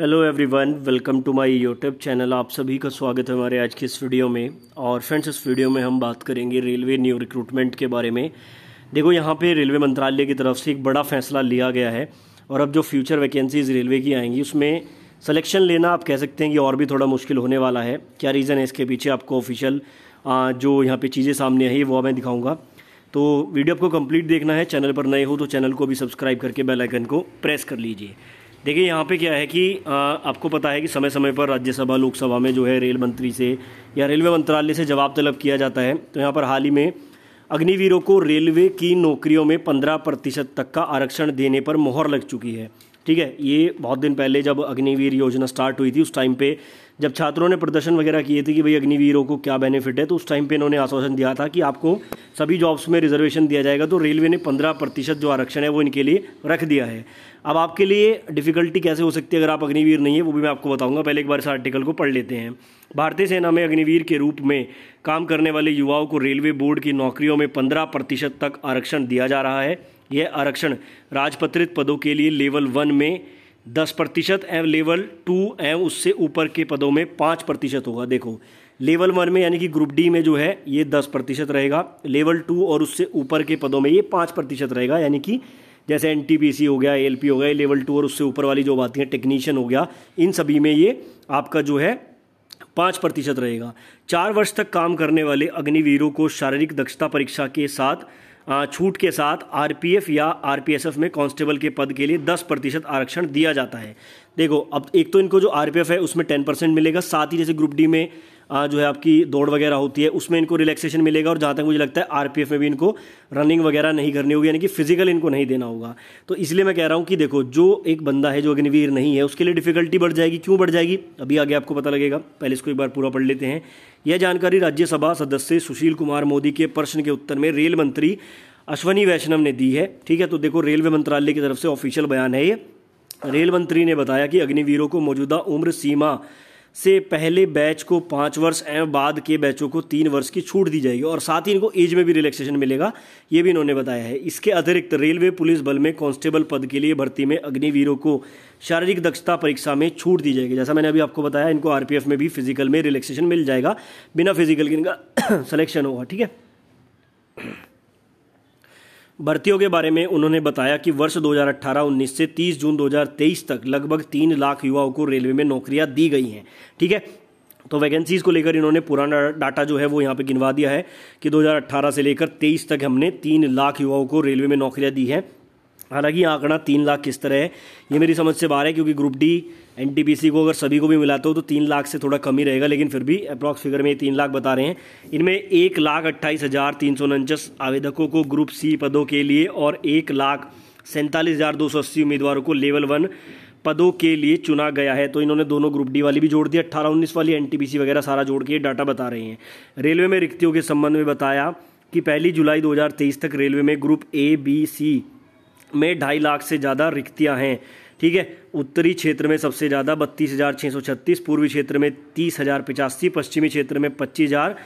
hello everyone welcome to my YouTube channel आप सभी का स्वागत है हमारे आज के इस वीडियो में और फ्रेंड्स इस वीडियो में हम बात करेंगे रेलवे न्यू रिक्रूटमेंट के बारे में देखो यहाँ पे रेलवे मंत्रालय की तरफ से एक बड़ा फैसला लिया गया है और अब जो फ्यूचर वैकेंसीज रेलवे की आएंगी उसमें सलेक्शन लेना आप कह सकते हैं कि और भी थोड़ा मुश्किल होने वाला है क्या रीज़न है इसके पीछे आपको ऑफिशियल जो यहाँ पर चीज़ें सामने आई वो मैं दिखाऊँगा तो वीडियो आपको कम्प्लीट देखना है चैनल पर नए हो तो चैनल को भी सब्सक्राइब करके बेलाइकन को प्रेस कर लीजिए देखिए यहाँ पे क्या है कि आ, आपको पता है कि समय समय पर राज्यसभा लोकसभा में जो है रेल मंत्री से या रेलवे मंत्रालय से जवाब तलब किया जाता है तो यहाँ पर हाल ही में अग्निवीरों को रेलवे की नौकरियों में पंद्रह प्रतिशत तक का आरक्षण देने पर मोहर लग चुकी है ठीक है ये बहुत दिन पहले जब अग्निवीर योजना स्टार्ट हुई थी उस टाइम पे जब छात्रों ने प्रदर्शन वगैरह किए थे कि भाई अग्निवीरों को क्या बेनिफिट है तो उस टाइम पे इन्होंने आश्वासन दिया था कि आपको सभी जॉब्स में रिजर्वेशन दिया जाएगा तो रेलवे ने पंद्रह प्रतिशत जो आरक्षण है वो इनके लिए रख दिया है अब आपके लिए डिफ़िकल्टी कैसे हो सकती है अगर आप अग्निवीर नहीं है वो भी मैं आपको बताऊंगा पहले एक बार इस आर्टिकल को पढ़ लेते हैं भारतीय सेना में अग्निवीर के रूप में काम करने वाले युवाओं को रेलवे बोर्ड की नौकरियों में पंद्रह प्रतिशत तक आरक्षण दिया जा रहा है यह आरक्षण राजपत्रित पदों के लिए लेवल वन में दस प्रतिशत एवं लेवल टू एव उससे ऊपर के पदों में पाँच प्रतिशत होगा देखो लेवल वन में यानी कि ग्रुप डी में जो है ये दस प्रतिशत रहेगा लेवल टू और उससे ऊपर के पदों में ये पाँच प्रतिशत रहेगा यानी कि जैसे एन हो गया एल हो गया लेवल टू और उससे ऊपर वाली जो बातें हैं टेक्नीशियन हो गया इन सभी में ये आपका जो है पाँच प्रतिशत रहेगा चार वर्ष तक काम करने वाले अग्निवीरों को शारीरिक दक्षता परीक्षा के साथ छूट के साथ आरपीएफ या आरपीएसएफ में कांस्टेबल के पद के लिए 10 प्रतिशत आरक्षण दिया जाता है देखो अब एक तो इनको जो आरपीएफ है उसमें 10 परसेंट मिलेगा साथ ही जैसे ग्रुप डी में जो है आपकी दौड़ वगैरह होती है उसमें इनको रिलैक्सेशन मिलेगा और जहाँ तक मुझे लगता है आरपीएफ में भी इनको रनिंग वगैरह नहीं करनी होगी यानी कि फिजिकल इनको नहीं देना होगा तो इसलिए मैं कह रहा हूँ कि देखो जो एक बंदा है जो अग्निवीर नहीं है उसके लिए डिफिकल्टी बढ़ जाएगी क्यों बढ़ जाएगी अभी आगे आपको पता लगेगा पहले इसको एक बार पूरा पढ़ लेते हैं यह जानकारी राज्यसभा सदस्य सुशील कुमार मोदी के प्रश्न के उत्तर में रेल मंत्री अश्वनी वैष्णव ने दी है ठीक है तो देखो रेलवे मंत्रालय की तरफ से ऑफिशियल बयान है ये रेल मंत्री ने बताया कि अग्निवीरों को मौजूदा उम्र सीमा से पहले बैच को पाँच वर्ष एवं बाद के बैचों को तीन वर्ष की छूट दी जाएगी और साथ ही इनको एज में भी रिलैक्सेशन मिलेगा ये भी इन्होंने बताया है इसके अतिरिक्त रेलवे पुलिस बल में कांस्टेबल पद के लिए भर्ती में अग्निवीरों को शारीरिक दक्षता परीक्षा में छूट दी जाएगी जैसा मैंने अभी आपको बताया इनको आर में भी फिजिकल में रिलैक्सेशन मिल जाएगा बिना फिजिकल के इनका सलेक्शन होगा ठीक है भर्तियों के बारे में उन्होंने बताया कि वर्ष 2018-19 से 30 जून 2023 तक लगभग तीन लाख युवाओं को रेलवे में नौकरियां दी गई हैं ठीक है तो वैकेंसीज़ को लेकर इन्होंने पुराना डाटा जो है वो यहाँ पे गिनवा दिया है कि 2018 से लेकर 23 तक हमने तीन लाख युवाओं को रेलवे में नौकरियां दी हैं हालांकि आंकड़ा तीन लाख किस तरह है ये मेरी समझ से बाहर है क्योंकि ग्रुप डी एन को अगर सभी को भी मिलाते हो तो तीन लाख से थोड़ा कम ही रहेगा लेकिन फिर भी अप्रॉक्स फिगर में ये तीन लाख बता रहे हैं इनमें एक लाख अट्ठाईस हज़ार तीन सौ उनचास आवेदकों को ग्रुप सी पदों के लिए और एक लाख सैंतालीस हज़ार दो सौ अस्सी उम्मीदवारों को लेवल वन पदों के लिए चुना गया है तो इन्होंने दोनों ग्रुप डी वाली भी जोड़ दी अट्ठारह उन्नीस वाली एन वगैरह सारा जोड़ के डाटा बता रहे हैं रेलवे में रिक्तियों के संबंध में बताया कि पहली जुलाई 2023 तक रेलवे में ग्रुप ए बी सी में ढाई लाख से ज़्यादा रिक्तियाँ हैं ठीक है उत्तरी क्षेत्र में सबसे ज़्यादा बत्तीस हज़ार छः सौ छत्तीस पूर्वी क्षेत्र में तीस हज़ार पचासी पश्चिमी क्षेत्र में पच्चीस हज़ार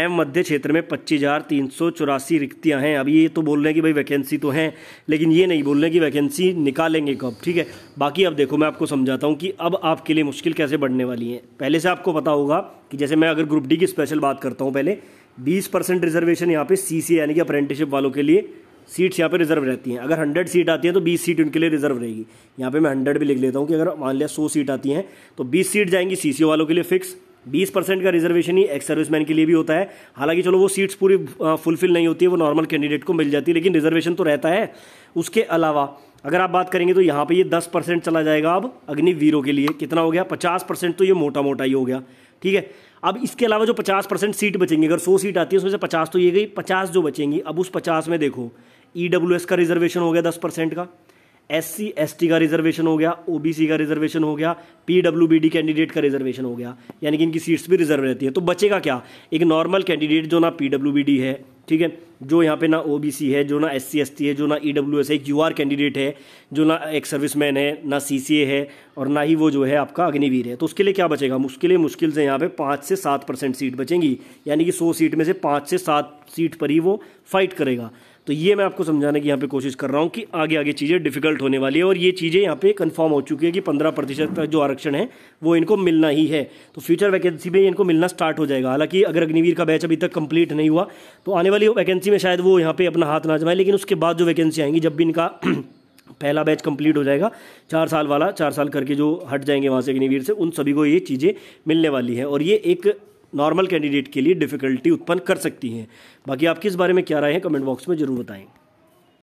एवं मध्य क्षेत्र में पच्चीस हज़ार तीन सौ चौरासी रिक्तियाँ हैं अभी ये तो बोल रहे हैं कि भाई वैकेंसी तो हैं लेकिन ये नहीं बोल रहे हैं कि वैकेंसी निकालेंगे कब ठीक है बाकी अब देखो मैं आपको समझाता हूँ कि अब आपके लिए मुश्किल कैसे बढ़ने वाली है पहले से आपको पता होगा कि जैसे मैं अगर ग्रुप डी की स्पेशल बात करता हूँ पहले बीस परसेंट रिजर्वेशन यहाँ पे सी सी यानी कि अप्रेंटिसशिप वालों के लिए सीट्स यहाँ पे रिजर्व रहती हैं अगर हंड्रेड सीट आती है तो बीस सीट उनके लिए रिजर्व रहेगी यहाँ पे मैं हंड्रेड भी लिख लेता हूँ कि अगर मान लिया सौ सीट आती हैं तो बीस सीट जाएंगी सी वालों के लिए फिक्स बीस परसेंट का रिजर्वेशन ही एक्स सर्विसमैन के लिए भी होता है हालांकि चलो वो सीट्स पूरी फुलफिल नहीं होती है वो नॉर्मल कैंडिडेट को मिल जाती है लेकिन रिजर्वेशन तो रहता है उसके अलावा अगर आप बात करेंगे तो यहाँ पे ये दस परसेंट चला जाएगा अब अग्निवीरों के लिए कितना हो गया पचास परसेंट तो ये मोटा मोटा ही हो गया ठीक है अब इसके अलावा जो पचास परसेंट सीट बचेंगी अगर सौ सीट आती है उसमें से पचास तो ये गई पचास जो बचेंगी अब उस पचास में देखो ई डब्ल्यू एस का रिजर्वेशन हो गया दस परसेंट का एस सी एस टी का रिजर्वेशन हो गया ओ बी सी का रिजर्वेशन हो गया P W B D candidate का रिजर्वेशन हो गया यानी कि इनकी सीट्स भी रिजर्व रहती है तो बचेगा क्या एक नॉर्मल कैंडिडेट जो ना पी डब्ल्यू बी डी है ठीक है जो यहाँ पे ना ओ बी सी है जो ना एस सी एस टी है जो ना ई डब्ल्यू एस है एक यू आर कैंडिडेट है जो ना एक सर्विस मैन है ना सी सी ए है और ना ही वो जो है आपका अग्निवीर है तो उसके लिए क्या बचेगा मुश्किल लिए मुश्किल से यहाँ पे पाँच से सात परसेंट सीट बचेंगी यानी कि सौ सीट में से पाँच से सात सीट पर ही वो फाइट करेगा तो ये मैं आपको समझाने की यहाँ पे कोशिश कर रहा हूँ कि आगे आगे चीज़ें डिफिकल्ट होने वाली है और ये चीज़ें यहाँ पे कंफर्म हो चुकी है कि पंद्रह प्रतिशत तक जो आरक्षण है वो इनको मिलना ही है तो फ्यूचर वैकेंसी में इनको मिलना स्टार्ट हो जाएगा हालांकि अगर अग्निवीर का बैच अभी तक कंप्लीट नहीं हुआ तो आने वाली वैकेंसी में शायद वो यहाँ पर अपना हाथ ना जमाए लेकिन उसके बाद जो वैकेंसी आएंगी जब भी इनका पहला बैच कंप्लीट हो जाएगा चार साल वाला चार साल करके जो हट जाएंगे वहाँ से अग्निवीर से उन सभी को ये चीज़ें मिलने वाली है और ये एक नॉर्मल कैंडिडेट के लिए डिफ़िकल्टी उत्पन्न कर सकती हैं बाकी आपकी इस बारे में क्या राय है कमेंट बॉक्स में ज़रूर बताएं